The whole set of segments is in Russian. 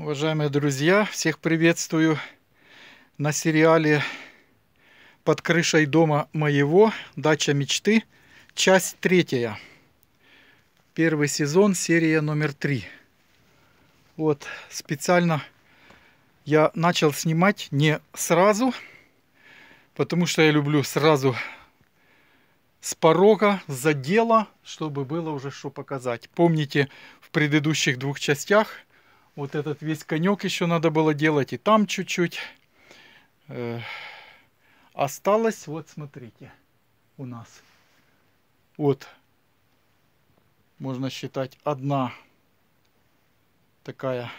Уважаемые друзья, всех приветствую на сериале «Под крышей дома моего. Дача мечты». Часть третья. Первый сезон, серия номер три. Вот, специально я начал снимать не сразу, потому что я люблю сразу с порога, за дело, чтобы было уже что показать. Помните, в предыдущих двух частях – вот этот весь конек еще надо было делать. И там чуть-чуть э, осталось. Вот смотрите, у нас. Вот, можно считать, одна такая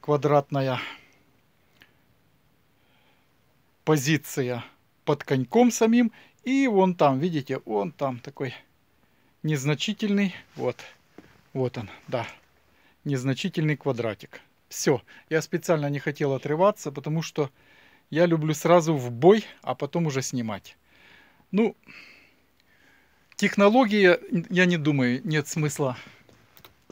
квадратная позиция под коньком самим. И вон там, видите, он там такой незначительный. Вот, вот он, да незначительный квадратик. Все, я специально не хотел отрываться, потому что я люблю сразу в бой, а потом уже снимать. Ну, технологии, я не думаю, нет смысла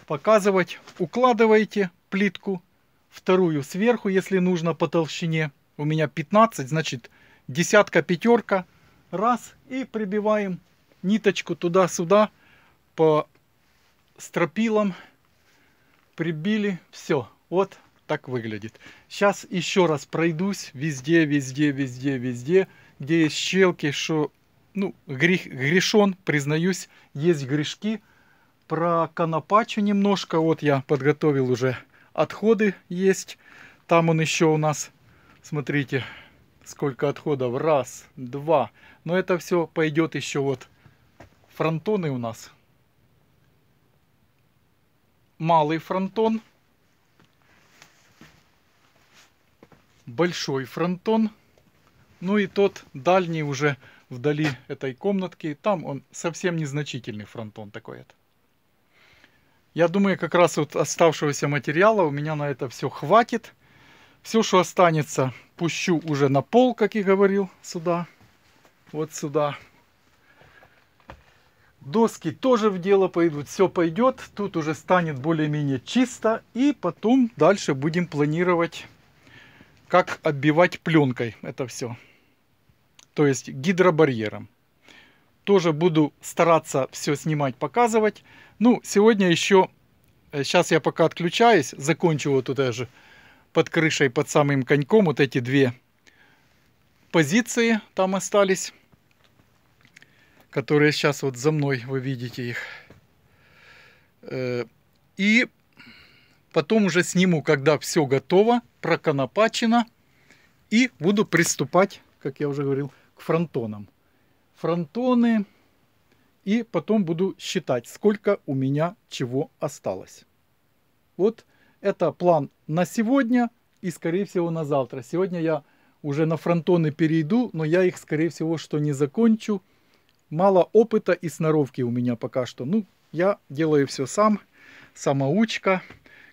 показывать. Укладываете плитку, вторую сверху, если нужно, по толщине. У меня 15, значит, десятка, пятерка. Раз, и прибиваем ниточку туда-сюда по стропилам прибили, все, вот так выглядит. Сейчас еще раз пройдусь везде, везде, везде, везде, где есть щелки, что, ну, грех, грешон признаюсь, есть грешки. Про конопачу немножко, вот я подготовил уже отходы есть. Там он еще у нас, смотрите, сколько отходов. Раз, два. Но это все пойдет еще вот фронтоны у нас малый фронтон, большой фронтон, ну и тот дальний уже вдали этой комнатки, там он совсем незначительный фронтон такой это. Я думаю, как раз вот оставшегося материала у меня на это все хватит. Все, что останется, пущу уже на пол, как и говорил, сюда. Вот сюда. Доски тоже в дело пойдут, все пойдет. Тут уже станет более-менее чисто. И потом дальше будем планировать, как оббивать пленкой это все. То есть гидробарьером. Тоже буду стараться все снимать, показывать. Ну, сегодня еще... Сейчас э, я пока отключаюсь, закончу вот тут даже под крышей, под самым коньком вот эти две позиции там остались которые сейчас вот за мной, вы видите их. Э, и потом уже сниму, когда все готово, проконопачено. И буду приступать, как я уже говорил, к фронтонам. Фронтоны. И потом буду считать, сколько у меня чего осталось. Вот это план на сегодня и, скорее всего, на завтра. Сегодня я уже на фронтоны перейду, но я их, скорее всего, что не закончу мало опыта и сноровки у меня пока что. Ну, я делаю все сам, самоучка.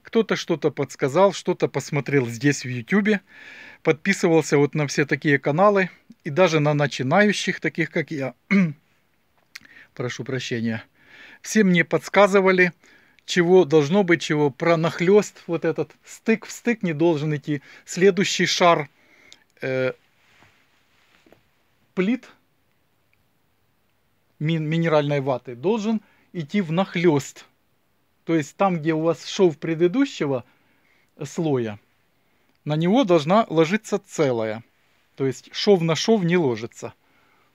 Кто-то что-то подсказал, что-то посмотрел здесь в YouTube, подписывался вот на все такие каналы и даже на начинающих, таких как я. Прошу прощения. Все мне подсказывали, чего должно быть, чего пронахлест, вот этот стык в стык не должен идти. Следующий шар э, плит минеральной ваты должен идти в нахлест, То есть там, где у вас шов предыдущего слоя, на него должна ложиться целая. То есть шов на шов не ложится.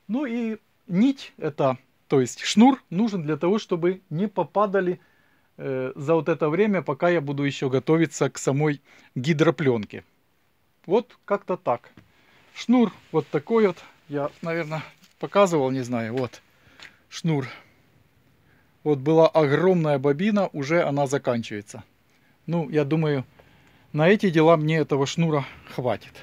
Ну и нить это, то есть шнур нужен для того, чтобы не попадали э, за вот это время, пока я буду еще готовиться к самой гидропленке. Вот как-то так. Шнур вот такой вот. Я, наверное, показывал, не знаю. Вот шнур. Вот была огромная бобина, уже она заканчивается. Ну, я думаю, на эти дела мне этого шнура хватит.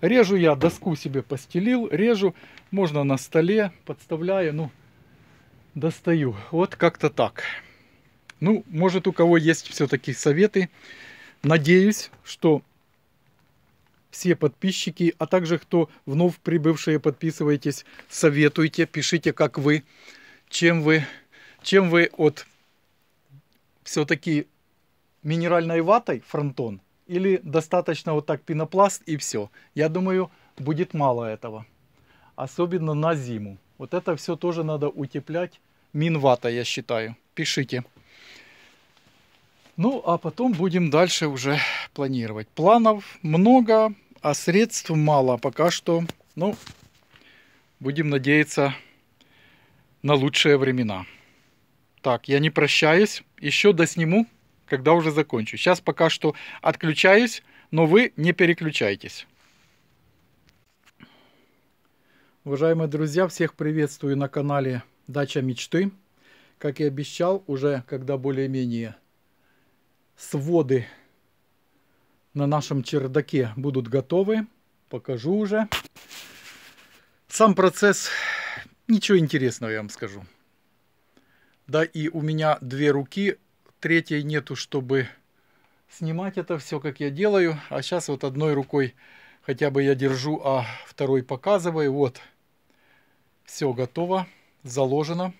Режу я, доску себе постелил, режу. Можно на столе, подставляю, ну, достаю. Вот как-то так. Ну, может у кого есть все-таки советы. Надеюсь, что все подписчики, а также кто вновь прибывшие, подписывайтесь, советуйте, пишите, как вы, чем вы, чем вы от все-таки минеральной ватой фронтон или достаточно вот так пенопласт и все. Я думаю, будет мало этого, особенно на зиму. Вот это все тоже надо утеплять минвата, я считаю. Пишите. Ну, а потом будем дальше уже планировать. Планов много, а средств мало пока что. Ну, будем надеяться на лучшие времена. Так, я не прощаюсь. Еще досниму, когда уже закончу. Сейчас пока что отключаюсь, но вы не переключайтесь. Уважаемые друзья, всех приветствую на канале Дача Мечты. Как и обещал, уже когда более-менее своды на нашем чердаке будут готовы. Покажу уже. Сам процесс, ничего интересного я вам скажу. Да, и у меня две руки, третьей нету, чтобы снимать это все, как я делаю. А сейчас вот одной рукой хотя бы я держу, а второй показываю. Вот, все готово, заложено.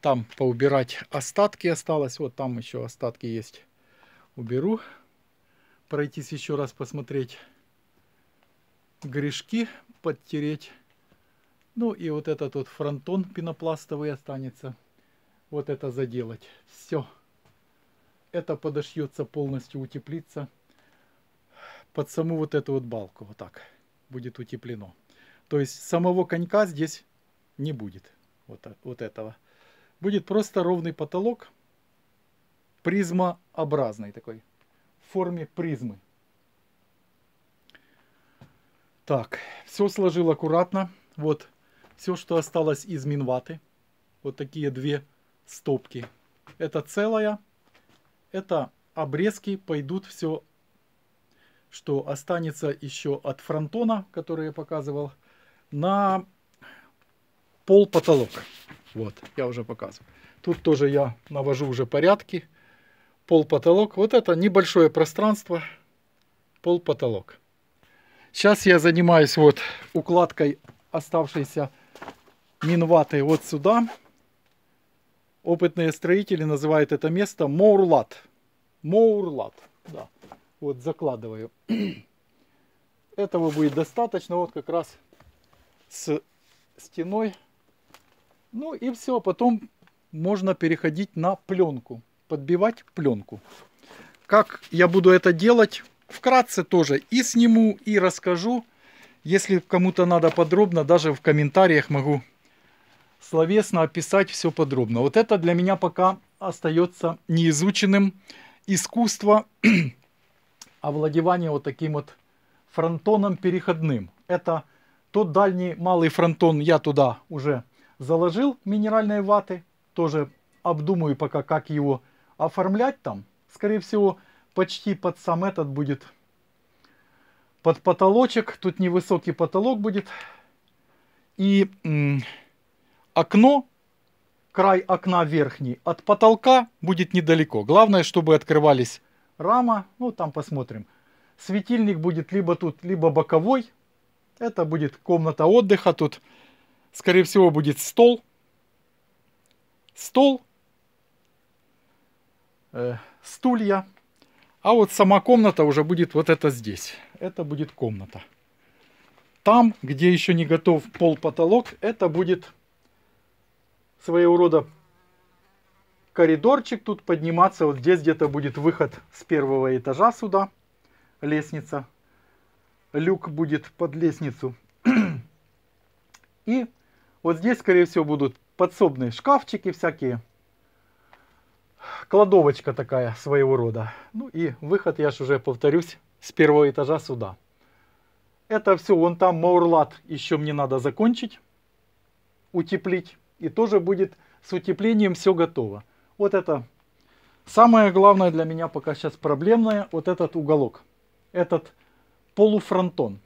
Там поубирать остатки осталось. Вот там еще остатки есть. Уберу пройтись еще раз, посмотреть грешки, подтереть. Ну и вот этот вот фронтон пенопластовый останется. Вот это заделать. Все. Это подошьется полностью, утеплиться под саму вот эту вот балку. Вот так будет утеплено. То есть самого конька здесь не будет. Вот, вот этого. Будет просто ровный потолок призмообразный такой форме призмы. Так, все сложил аккуратно. Вот все, что осталось из минваты. Вот такие две стопки. Это целая. Это обрезки пойдут все, что останется еще от фронтона, который я показывал, на пол потолок. Вот, я уже показываю. Тут тоже я навожу уже порядки пол-потолок. Вот это небольшое пространство, пол-потолок. Сейчас я занимаюсь вот укладкой оставшейся минваты вот сюда. Опытные строители называют это место Моурлат. Моурлат, да. Вот закладываю. Этого будет достаточно, вот как раз с стеной. Ну и все, потом можно переходить на пленку подбивать пленку. Как я буду это делать, вкратце тоже и сниму, и расскажу. Если кому-то надо подробно, даже в комментариях могу словесно описать все подробно. Вот это для меня пока остается неизученным. Искусство овладевания вот таким вот фронтоном переходным. Это тот дальний малый фронтон я туда уже заложил минеральной ваты. Тоже обдумаю пока, как его оформлять там, скорее всего, почти под сам этот будет, под потолочек. Тут невысокий потолок будет. И окно, край окна верхний, от потолка будет недалеко. Главное, чтобы открывались рама. Ну, там посмотрим. Светильник будет либо тут, либо боковой. Это будет комната отдыха. Тут, скорее всего, будет стол. Стол Э, стулья. А вот сама комната уже будет вот это здесь. Это будет комната. Там, где еще не готов пол потолок, это будет своего рода коридорчик. Тут подниматься, вот здесь где-то будет выход с первого этажа сюда. Лестница. Люк будет под лестницу. И вот здесь, скорее всего, будут подсобные шкафчики всякие кладовочка такая своего рода. Ну и выход, я же уже повторюсь, с первого этажа сюда. Это все, вон там маурлат еще мне надо закончить, утеплить. И тоже будет с утеплением все готово. Вот это самое главное для меня пока сейчас проблемное, вот этот уголок. Этот полуфронтон.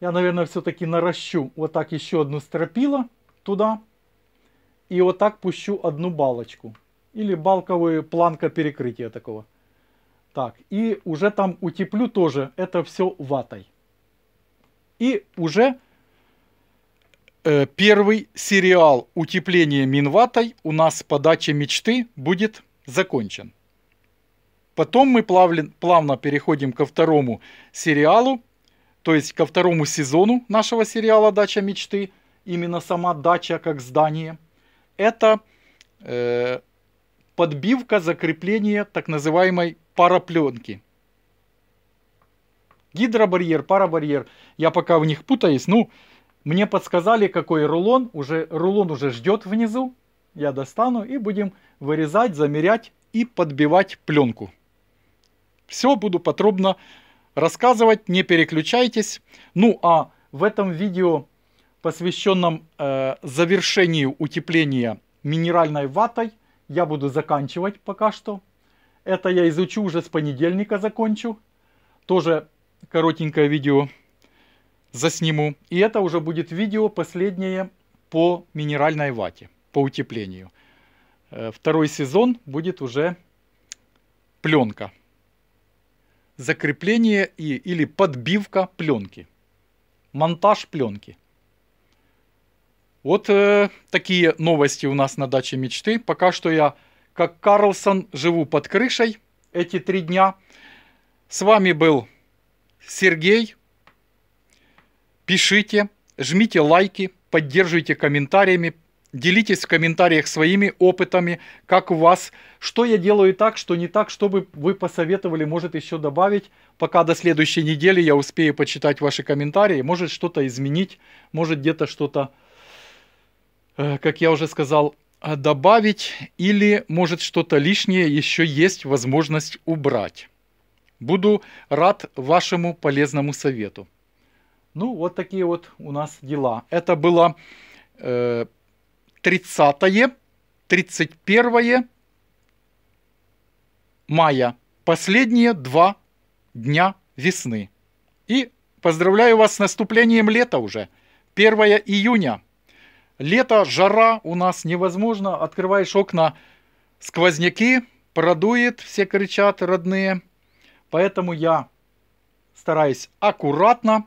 Я, наверное, все-таки наращу вот так еще одну стропила туда. И вот так пущу одну балочку или балковые планка перекрытия такого. Так, и уже там утеплю тоже это все ватой. И уже э, первый сериал утепления минватой у нас подача мечты будет закончен. Потом мы плавлен, плавно переходим ко второму сериалу, то есть ко второму сезону нашего сериала «Дача мечты», именно сама дача как здание. Это э, подбивка закрепления так называемой парапленки. Гидробарьер, парабарьер, я пока в них путаюсь. Ну, мне подсказали, какой рулон. Уже, рулон уже ждет внизу. Я достану и будем вырезать, замерять и подбивать пленку. Все буду подробно рассказывать, не переключайтесь. Ну, а в этом видео, посвященном э, завершению утепления минеральной ватой – я буду заканчивать пока что. Это я изучу уже с понедельника закончу. Тоже коротенькое видео засниму. И это уже будет видео последнее по минеральной вате, по утеплению. Э, второй сезон будет уже пленка. Закрепление и, или подбивка пленки. Монтаж пленки. Вот э, такие новости у нас на даче мечты. Пока что я, как Карлсон, живу под крышей эти три дня. С вами был Сергей. Пишите, жмите лайки, поддерживайте комментариями, делитесь в комментариях своими опытами, как у вас, что я делаю так, что не так, чтобы вы посоветовали, может еще добавить. Пока до следующей недели я успею почитать ваши комментарии, может что-то изменить, может где-то что-то Э, как я уже сказал, а добавить или, может, что-то лишнее еще есть возможность убрать. Буду рад вашему полезному совету. Ну, вот такие вот у нас дела. Это было э, 30 31 мая. Последние два дня весны. И поздравляю вас с наступлением лета уже. 1 июня – Лето, жара у нас невозможно. Открываешь окна, сквозняки, продует, все кричат родные. Поэтому я стараюсь аккуратно.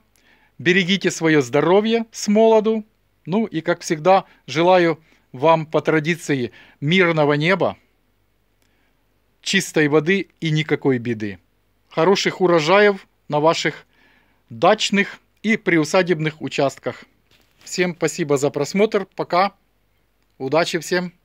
Берегите свое здоровье с молоду. Ну и, как всегда, желаю вам по традиции мирного неба, чистой воды и никакой беды. Хороших урожаев на ваших дачных и приусадебных участках. Всем спасибо за просмотр. Пока. Удачи всем.